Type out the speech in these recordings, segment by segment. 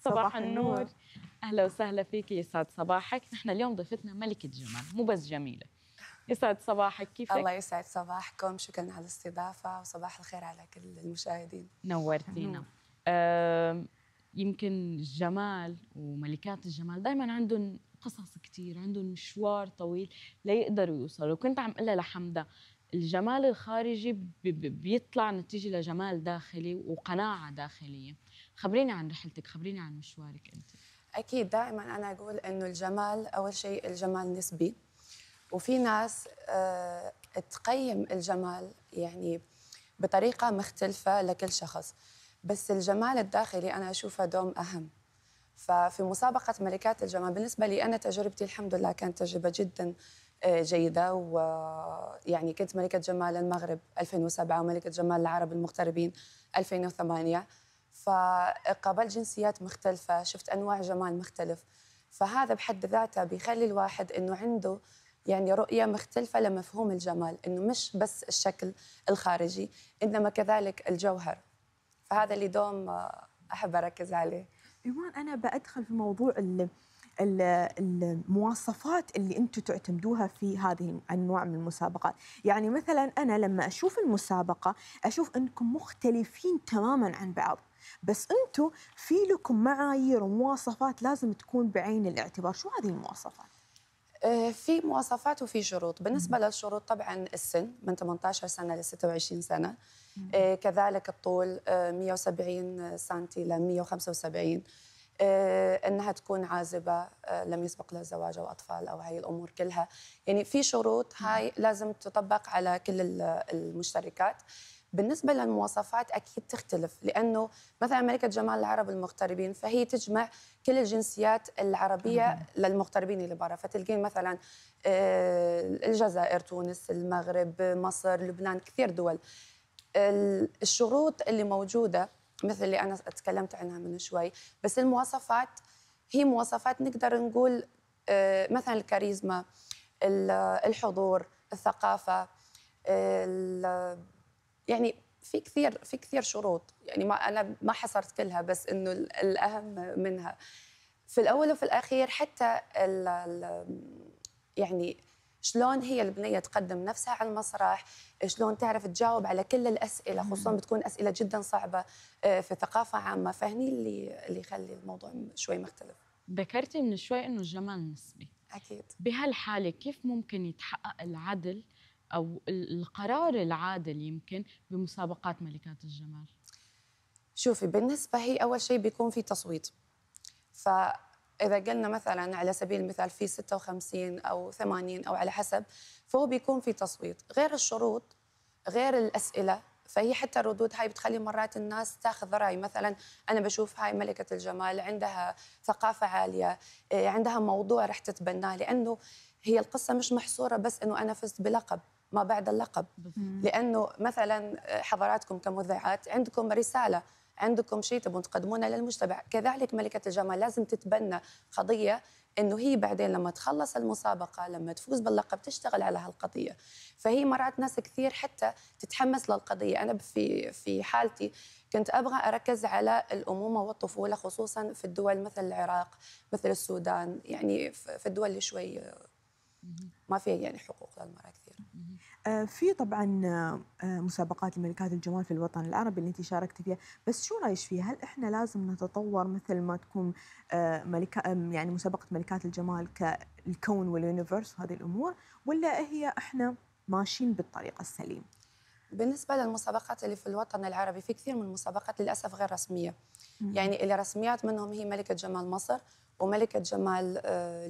صباح النور اهلا وسهلا فيك يسعد صباحك نحن اليوم ضيفتنا ملكه جمال مو بس جميله يسعد صباحك كيفك الله يسعد صباحكم شكرا على الاستضافه وصباح الخير على كل المشاهدين نورتينا أه يمكن الجمال وملكات الجمال دائما عندهم قصص كثير عندهم مشوار طويل ليقدروا يوصلوا كنت عم اقول لحمدة الجمال الخارجي بيطلع نتيجه لجمال داخلي وقناعه داخليه خبرينا عن رحلتك خبرينا عن مشوارك انت اكيد دائما انا اقول انه الجمال اول شيء الجمال نسبي وفي ناس أه تقيم الجمال يعني بطريقه مختلفه لكل شخص بس الجمال الداخلي انا اشوفه دوم اهم ففي مسابقه ملكات الجمال بالنسبه لي انا تجربتي الحمد لله كانت تجربه جدا آه، جيدة ويعني آه، كنت ملكة جمال المغرب 2007 وملكة جمال العرب المغتربين 2008 فقابلت جنسيات مختلفة شفت أنواع جمال مختلف فهذا بحد ذاته بيخلي الواحد أنه عنده يعني رؤية مختلفة لمفهوم الجمال أنه مش بس الشكل الخارجي إنما كذلك الجوهر فهذا اللي دوم آه، أحب أركز عليه إيمان أنا بأدخل في موضوع المواصفات اللي انتم تعتمدوها في هذه الانواع من المسابقات، يعني مثلا انا لما اشوف المسابقه اشوف انكم مختلفين تماما عن بعض، بس انتم في لكم معايير ومواصفات لازم تكون بعين الاعتبار شو هذه المواصفات آه، في مواصفات وفي شروط بالنسبه للشروط طبعا السن من 18 سنه ل 26 سنه آه، مم. كذلك الطول 170 آه، سم ل 175 انها تكون عازبه لم يسبق لها زواج او اطفال او هاي الامور كلها يعني في شروط هاي لازم تطبق على كل المشتركات بالنسبه للمواصفات اكيد تختلف لانه مثلا ملكه جمال العرب المغتربين فهي تجمع كل الجنسيات العربيه للمغتربين اللي برا فتلقين مثلا آه، الجزائر تونس المغرب مصر لبنان كثير دول الشروط اللي موجوده مثل اللي انا تكلمت عنها من شوي بس المواصفات هي مواصفات نقدر نقول آه، مثلا الكاريزما الحضور الثقافه يعني في كثير في كثير شروط يعني ما انا ما حصرت كلها بس انه الاهم منها في الاول وفي الاخير حتى الـ الـ يعني شلون هي البنيه تقدم نفسها على المسرح شلون تعرف تجاوب على كل الاسئله خصوصا بتكون اسئله جدا صعبه آه، في ثقافه عامه فهني اللي اللي يخلي الموضوع شوي مختلف ذكرتي من شوي انه الجمال نسبي اكيد بهالحاله كيف ممكن يتحقق العدل او القرار العادل يمكن بمسابقات ملكات الجمال؟ شوفي بالنسبه هي اول شيء بيكون في تصويت فاذا قلنا مثلا على سبيل المثال في 56 او 80 او على حسب فهو بيكون في تصويت غير الشروط غير الاسئله فهي حتى الردود هاي بتخلي مرات الناس تاخذ راي مثلا انا بشوف هاي ملكه الجمال عندها ثقافه عاليه إيه، عندها موضوع رح تتبناه لانه هي القصه مش محصوره بس انه انا فزت بلقب ما بعد اللقب لانه مثلا آه، حضراتكم كمذيعات عندكم رساله عندكم شيء تبون تقدمونه للمجتمع كذلك ملكه الجمال لازم تتبنى قضيه انه هي بعدين لما تخلص المسابقه لما تفوز باللقب تشتغل على هالقضيه فهي مرات ناس كثير حتى تتحمس للقضيه انا في في حالتي كنت ابغى اركز على الامومه والطفوله خصوصا في الدول مثل العراق مثل السودان يعني في الدول اللي شوي آه، ما فيها يعني حقوق للمراه كثير آه، في طبعا آه، مسابقات الملكات الجمال في الوطن العربي اللي انت شاركت فيها بس شو رايك فيها هل احنا لازم نتطور مثل ما تكون آه، ملكة يعني مسابقه ملكات الجمال كالكون واليونيفرس وهذه الامور ولا هي احنا ماشيين بالطريق السليم بالنسبه للمسابقات اللي في الوطن العربي في كثير من المسابقات للاسف غير رسميه يعني اللي رسميات منهم هي ملكه جمال مصر وملكه جمال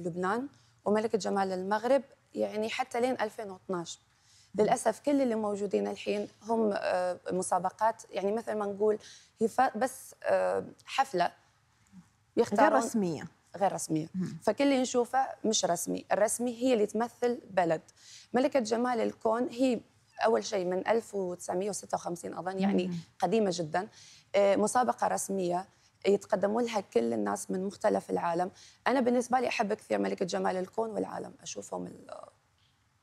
لبنان وملكه جمال المغرب يعني حتى لين 2012 للاسف كل اللي موجودين الحين هم آه، مسابقات يعني مثل ما نقول هي بس آه، حفله يختارون غير رسميه غير رسميه فكل اللي نشوفه مش رسمي الرسمي هي اللي تمثل بلد ملكه جمال الكون هي اول شيء من 1956 اظن يعني قديمه جدا آه، مسابقه رسميه يتقدموا لها كل الناس من مختلف العالم انا بالنسبه لي احب كثير ملكه جمال الكون والعالم اشوفهم ال...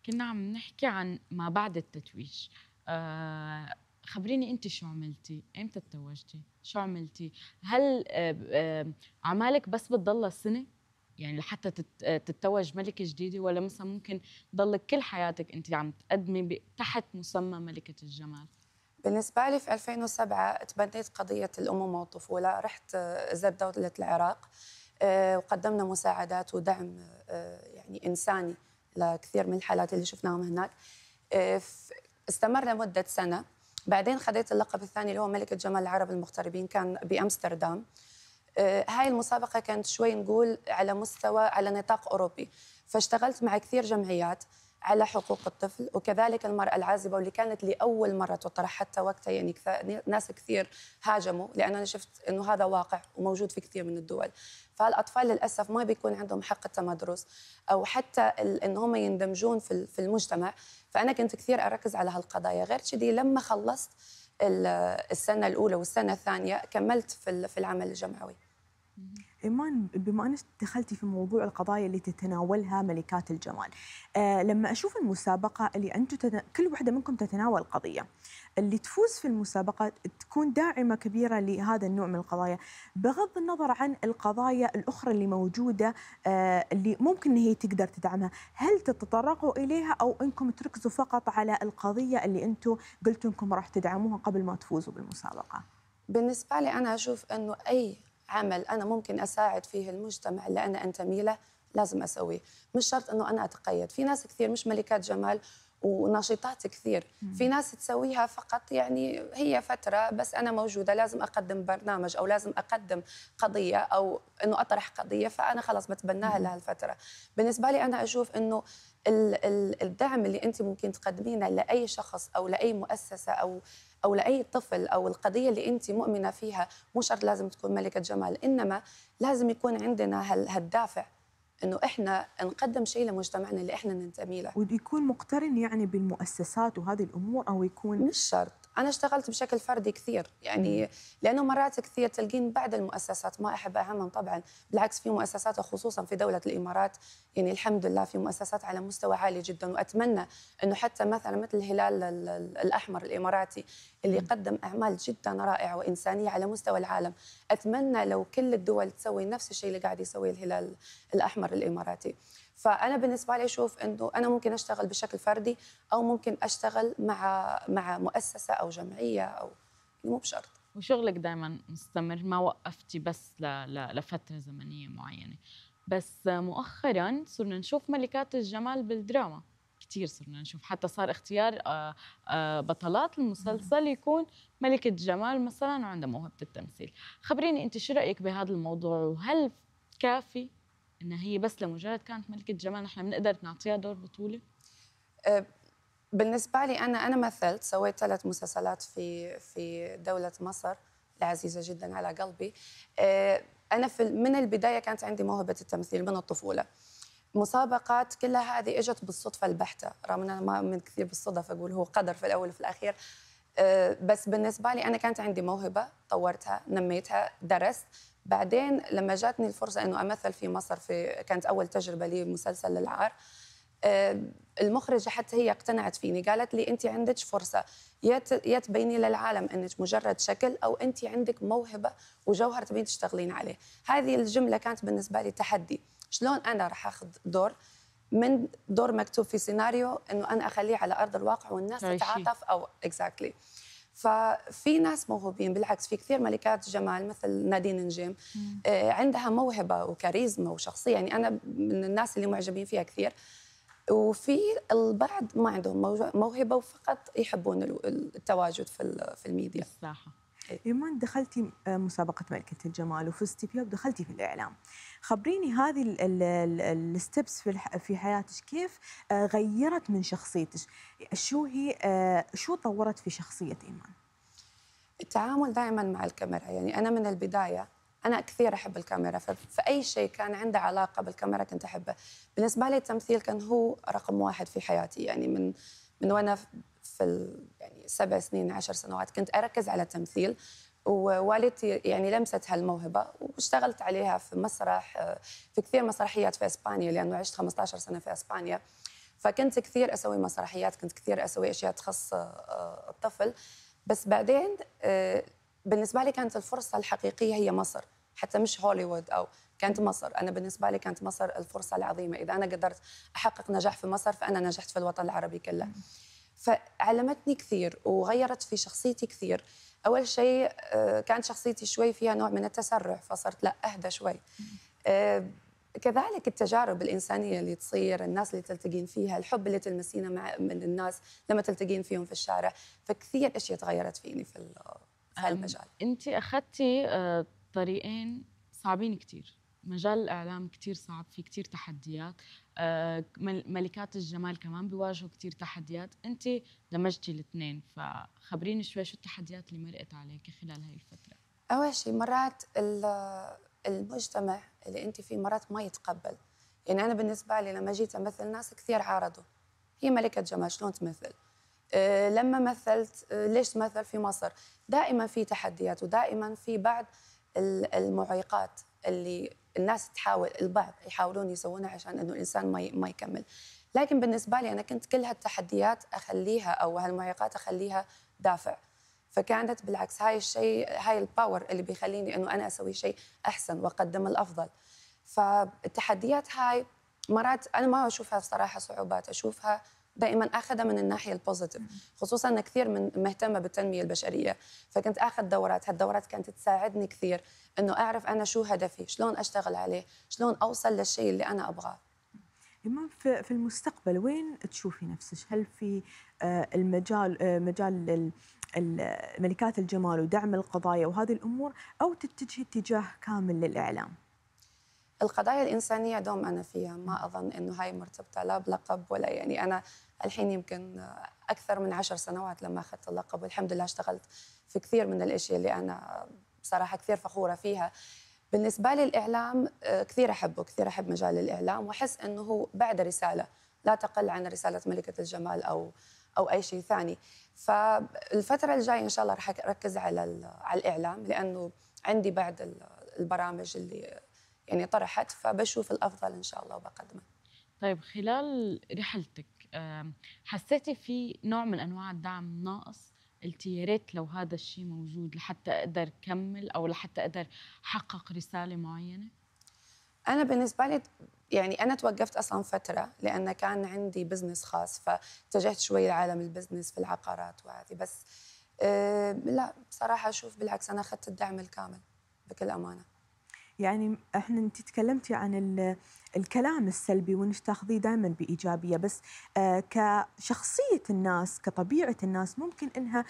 كنا عم نحكي عن ما بعد التتويج آه خبريني انت شو عملتي امتى تزوجتي شو عملتي هل آه آه بس بتضلها سنه يعني لحتى آه، تتوج ملكه جديده ولا مثلا ممكن تضلك كل حياتك انت عم تقدمي تحت مسمى ملكه الجمال بالنسبة لي في 2007 تبنيت قضية الأمومة والطفولة رحت آه، زرت دولة العراق آه، وقدمنا مساعدات ودعم آه، يعني إنساني لكثير من الحالات اللي شفناهم هناك استمر لمدة سنة بعدين خذيت اللقب الثاني اللي هو ملكة جمال العرب المغتربين كان بأمستردام هاي المسابقة كانت شوي نقول على مستوى على نطاق أوروبي فاشتغلت مع كثير جمعيات على حقوق الطفل وكذلك المرأة العازبة واللي كانت لأول مرة تطرح حتى وقتها يعني ناس كثير هاجموا لأن أنا شفت أنه هذا واقع وموجود في كثير من الدول فالأطفال للأسف ما بيكون عندهم حق التمدرس أو حتى أن هم يندمجون في المجتمع فأنا كنت كثير أركز على هالقضايا غير كذي لما خلصت السنة الأولى والسنة الثانية كملت في العمل الجمعوي إيمان بما أنك دخلتي في موضوع القضايا اللي تتناولها ملكات الجمال آه لما أشوف المسابقة اللي أنتم تتنا... كل واحدة منكم تتناول قضية اللي تفوز في المسابقة تكون داعمة كبيرة لهذا النوع من القضايا بغض النظر عن القضايا الأخرى اللي موجودة آه اللي ممكن هي تقدر تدعمها هل تتطرقوا إليها أو أنكم تركزوا فقط على القضية اللي أنتم قلتوا أنكم راح تدعموها قبل ما تفوزوا بالمسابقة بالنسبة لي أنا أشوف أنه أي عمل انا ممكن اساعد فيه المجتمع اللي انا انتمي له لازم اسويه مش شرط انه انا اتقيد في ناس كثير مش ملكات جمال ونشيطات كثير مم. في ناس تسويها فقط يعني هي فترة بس أنا موجودة لازم أقدم برنامج أو لازم أقدم قضية أو أنه أطرح قضية فأنا خلاص بتبناها لهالفترة بالنسبة لي أنا أشوف أنه الدعم اللي انت ممكن تقدمينه لاي شخص او لاي مؤسسه او او لاي طفل او القضيه اللي انت مؤمنه فيها مو شرط لازم تكون ملكه جمال انما لازم يكون عندنا هالدافع انه احنا نقدم شيء لمجتمعنا اللي احنا ننتمي له ويكون مقترن يعني بالمؤسسات وهذه الامور او يكون مش شرط انا اشتغلت بشكل فردي كثير يعني لانه مرات كثير تلقين بعض المؤسسات ما احب اهمهم طبعا بالعكس في مؤسسات وخصوصا في دوله الامارات يعني الحمد لله في مؤسسات على مستوى عالي جدا واتمنى انه حتى مثلا مثل الهلال الاحمر الاماراتي اللي قدم اعمال جدا رائعه وانسانيه على مستوى العالم اتمنى لو كل الدول تسوي نفس الشيء اللي قاعد يسويه الهلال الاحمر الاماراتي فانا بالنسبه لي اشوف انه انا ممكن اشتغل بشكل فردي او ممكن اشتغل مع مع مؤسسه او جمعيه او يعني مو بشرط وشغلك دائما مستمر ما وقفتي بس ل... ل... لفتره زمنيه معينه بس مؤخرا صرنا نشوف ملكات الجمال بالدراما كثير صرنا نشوف حتى صار اختيار آه، آه، بطلات المسلسل يكون ملكة جمال مثلا وعندها موهبة التمثيل خبريني انت شو رأيك بهذا الموضوع وهل كافي انها هي بس لمجرد كانت ملكه جمال نحن بنقدر نعطيها دور بطوله أه، بالنسبه لي انا انا مثلت سويت ثلاث مسلسلات في في دوله مصر العزيزه جدا على قلبي أه، انا في من البدايه كانت عندي موهبه التمثيل من الطفوله مسابقات كلها هذه اجت بالصدفه البحته رغم ان انا ما من كثير بالصدف اقول هو قدر في الاول وفي الاخير أه، بس بالنسبه لي انا كانت عندي موهبه طورتها نميتها درست بعدين لما جاتني الفرصه انه امثل في مصر في كانت اول تجربه لي مسلسل العار آه، المخرجة حتى هي اقتنعت فيني قالت لي أنت عندك فرصة يا تبيني للعالم أنك مجرد شكل أو أنت عندك موهبة وجوهر تبين تشتغلين عليه هذه الجملة كانت بالنسبة لي تحدي شلون أنا راح أخذ دور من دور مكتوب في سيناريو أنه أنا أخليه على أرض الواقع والناس تتعاطف أو exactly. ففي ناس موهوبين بالعكس في كثير ملكات جمال مثل نادين نجيم آه، عندها موهبه وكاريزما وشخصيه يعني انا من الناس اللي معجبين فيها كثير وفي البعض ما عندهم موهبه وفقط يحبون التواجد في في الميديا صراحه إيه. ايمان دخلتي آه، مسابقه ملكه الجمال وفزتي فيها ودخلتي في الاعلام خبريني هذه الستبس في حياتك كيف آه، غيرت من شخصيتك شو هي آه، شو طورت في شخصيه ايمان التعامل دائما مع الكاميرا يعني انا من البدايه انا كثير احب الكاميرا فاي شيء كان عنده علاقه بالكاميرا كنت احبه بالنسبه لي التمثيل كان هو رقم واحد في حياتي يعني من من وانا في يعني سبع سنين عشر سنوات كنت اركز على التمثيل ووالدتي يعني لمست هالموهبه واشتغلت عليها في مسرح آه، في كثير مسرحيات في اسبانيا لانه عشت 15 سنه في اسبانيا فكنت كثير اسوي مسرحيات كنت كثير اسوي اشياء تخص آه، آه، الطفل بس بعدين بالنسبه لي كانت الفرصه الحقيقيه هي مصر حتى مش هوليوود او كانت مصر انا بالنسبه لي كانت مصر الفرصه العظيمه اذا انا قدرت احقق نجاح في مصر فانا نجحت في الوطن العربي كله فعلمتني كثير وغيرت في شخصيتي كثير اول شيء آه، كانت شخصيتي شوي فيها نوع من التسرع فصرت لا اهدى شوي آه، كذلك التجارب الإنسانية اللي تصير الناس اللي تلتقين فيها الحب اللي تلمسينه مع من الناس لما تلتقين فيهم في الشارع فكثير أشياء تغيرت فيني في هالمجال أنت أخذتي آه، طريقين صعبين كتير مجال الاعلام كثير صعب في كثير تحديات آه، ملكات الجمال كمان بيواجهوا كثير تحديات انت دمجتي الاثنين فخبريني شوي شو التحديات اللي مرقت عليك خلال هاي الفتره اول شيء مرات المجتمع اللي انت فيه مرات ما يتقبل يعني انا بالنسبه لي لما جيت امثل ناس كثير عارضوا هي ملكه جمال شلون تمثل آه، لما مثلت آه، ليش تمثل في مصر دائما في تحديات ودائما في بعض المعيقات اللي الناس تحاول البعض يحاولون يسوونها عشان انه الانسان ما ما يكمل لكن بالنسبه لي انا كنت كل هالتحديات اخليها او هالمعيقات اخليها دافع فكانت بالعكس هاي الشيء هاي الباور اللي بيخليني انه انا اسوي شيء احسن واقدم الافضل فالتحديات هاي مرات انا ما اشوفها بصراحه صعوبات اشوفها دائما اخذها من الناحيه البوزيتيف خصوصا انا كثير من مهتمه بالتنميه البشريه فكنت اخذ دورات هالدورات كانت تساعدني كثير انه اعرف انا شو هدفي شلون اشتغل عليه شلون اوصل للشيء اللي انا ابغاه إمام في المستقبل وين تشوفي نفسك؟ هل في آه، المجال آه، مجال ملكات الجمال ودعم القضايا وهذه الأمور أو تتجهي اتجاه كامل للإعلام؟ القضايا الإنسانية دوم أنا فيها ما أظن أنه هاي مرتبطة لا بلقب ولا يعني أنا الحين يمكن أكثر من عشر سنوات لما أخذت اللقب والحمد لله اشتغلت في كثير من الأشياء اللي أنا بصراحة كثير فخورة فيها بالنسبة لي الإعلام آه، كثير أحبه كثير أحب مجال الإعلام وأحس أنه هو بعد رسالة لا تقل عن رسالة ملكة الجمال أو أو أي شيء ثاني فالفترة الجاية إن شاء الله راح أركز على على الإعلام لأنه عندي بعد البرامج اللي يعني طرحت فبشوف الافضل ان شاء الله وبقدمه طيب خلال رحلتك حسيتي في نوع من انواع الدعم ناقص قلت يا ريت لو هذا الشيء موجود لحتى اقدر كمل او لحتى اقدر احقق رساله معينه انا بالنسبه لي يعني انا توقفت اصلا فتره لان كان عندي بزنس خاص فاتجهت شوي لعالم البزنس في العقارات وهذه بس أه لا بصراحه اشوف بالعكس انا اخذت الدعم الكامل بكل امانه يعني احنا انت تكلمتي عن الكلام السلبي وانك تاخذيه دائما بايجابيه بس آه، كشخصيه الناس كطبيعه الناس ممكن انها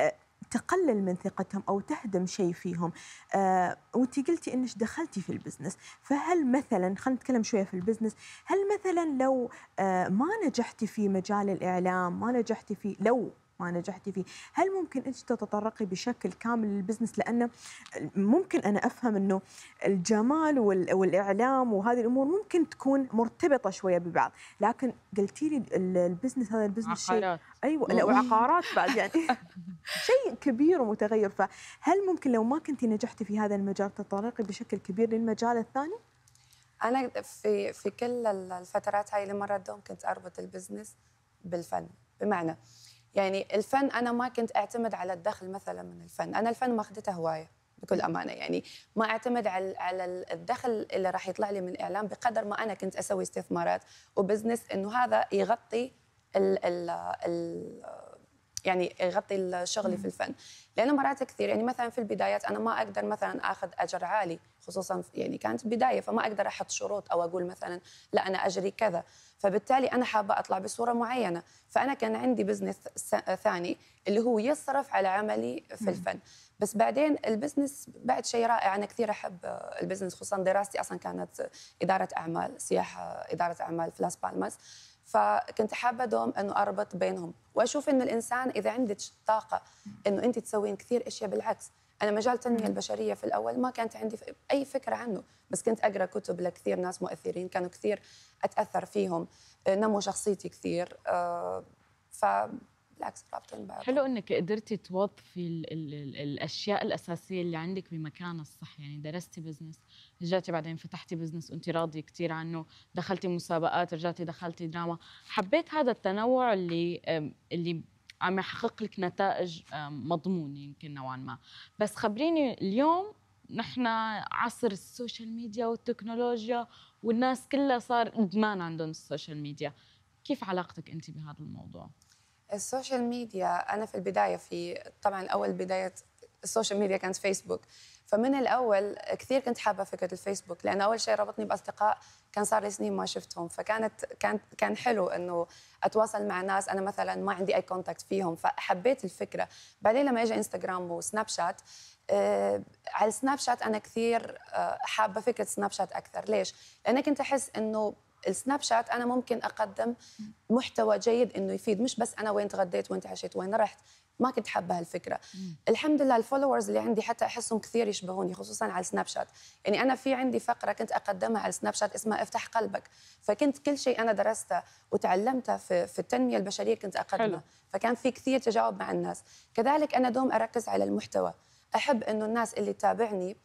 آه، تقلل من ثقتهم او تهدم شيء فيهم آه وانت قلتي انك دخلتي في البزنس فهل مثلا خلينا نتكلم شويه في البزنس هل مثلا لو آه ما نجحتي في مجال الاعلام ما نجحتي في لو ما نجحتي فيه هل ممكن انت تتطرقي بشكل كامل للبزنس لانه ممكن انا افهم انه الجمال والاعلام وهذه الامور ممكن تكون مرتبطه شويه ببعض لكن قلتي لي البزنس هذا البزنس شيء ايوه لا وعقارات بعد يعني شيء كبير ومتغير فهل ممكن لو ما كنت نجحتي في هذا المجال تتطرقي بشكل كبير للمجال الثاني انا في في كل الفترات هاي اللي مرت دوم كنت اربط البزنس بالفن بمعنى يعني الفن انا ما كنت اعتمد على الدخل مثلا من الفن انا الفن ما اخذته هوايه بكل امانه يعني ما اعتمد على على الدخل اللي راح يطلع لي من الاعلام بقدر ما انا كنت اسوي استثمارات وبزنس انه هذا يغطي ال ال ال يعني يغطي شغلي في الفن لانه مرات كثير يعني مثلا في البدايات انا ما اقدر مثلا اخذ اجر عالي خصوصا يعني كانت بدايه فما اقدر احط شروط او اقول مثلا لا انا اجري كذا فبالتالي انا حابه اطلع بصوره معينه فانا كان عندي بزنس ثاني اللي هو يصرف على عملي في الفن بس بعدين البزنس بعد شيء رائع انا كثير احب البزنس خصوصا دراستي اصلا كانت اداره اعمال سياحه اداره اعمال في لاس بالماس فكنت حابه دوم انه اربط بينهم واشوف انه الانسان اذا عندك طاقه انه انت تسوين كثير اشياء بالعكس انا مجال التنميه البشريه في الاول ما كانت عندي اي فكره عنه بس كنت اقرا كتب لكثير ناس مؤثرين كانوا كثير اتاثر فيهم آه، نموا شخصيتي كثير آه، ف حلو انك قدرتي توظفي الـ الـ الـ الاشياء الاساسيه اللي عندك بمكانها الصح يعني درستي بزنس رجعتي بعدين فتحتي بزنس وانت راضيه كثير عنه دخلتي مسابقات رجعتي دخلتي دراما حبيت هذا التنوع اللي اللي عم يحقق لك نتائج مضمونه يمكن نوعا ما بس خبريني اليوم نحن عصر السوشيال ميديا والتكنولوجيا والناس كلها صار ادمان عندهم السوشيال ميديا كيف علاقتك انت بهذا الموضوع السوشيال ميديا انا في البدايه في طبعا اول بدايه السوشيال ميديا كانت فيسبوك فمن الاول كثير كنت حابه فكره الفيسبوك لان اول شيء ربطني باصدقاء كان صار لي سنين ما شفتهم فكانت كان كان حلو انه اتواصل مع ناس انا مثلا ما عندي اي كونتاكت فيهم فحبيت الفكره بعدين لما اجى انستغرام وسناب شات أه على السناب شات انا كثير أه حابه فكره سناب شات اكثر ليش لان كنت احس انه السناب شات انا ممكن اقدم محتوى جيد انه يفيد مش بس انا وين تغديت وين تعشيت وين رحت ما كنت حابه هالفكره مم. الحمد لله الفولورز اللي عندي حتى احسهم كثير يشبهوني خصوصا على السناب شات يعني انا في عندي فقره كنت اقدمها على السناب شات اسمها افتح قلبك فكنت كل شيء انا درسته وتعلمته في, في التنميه البشريه كنت اقدمه حلو. فكان في كثير تجاوب مع الناس كذلك انا دوم اركز على المحتوى احب انه الناس اللي تتابعني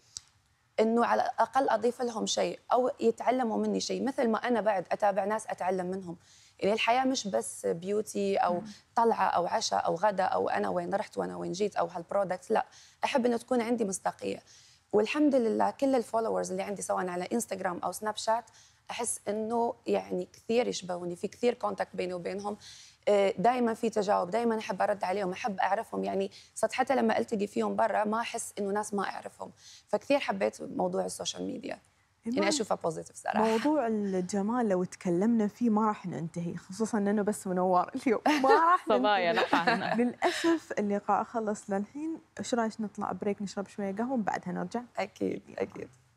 انه على الاقل اضيف لهم شيء او يتعلموا مني شيء مثل ما انا بعد اتابع ناس اتعلم منهم اللي الحياه مش بس بيوتي او طلعه او عشاء او غدا او انا وين رحت وانا وين جيت او هالبرودكت لا احب انه تكون عندي مصداقيه والحمد لله كل الفولورز اللي عندي سواء على انستغرام او سناب شات احس انه يعني كثير يشبهوني في كثير كونتاكت بيني وبينهم آه، دائما في تجاوب دائما احب ارد عليهم احب اعرفهم يعني صرت حتى لما التقي فيهم برا ما احس انه ناس ما اعرفهم فكثير حبيت موضوع السوشيال ميديا يعني اشوفها بوزيتيف صراحه موضوع الجمال لو تكلمنا فيه ما راح ننتهي خصوصا انه بس منور اليوم ما راح ننتهي للاسف اللقاء خلص للحين ايش رايك نطلع بريك نشرب شويه قهوه وبعدها نرجع اكيد اكيد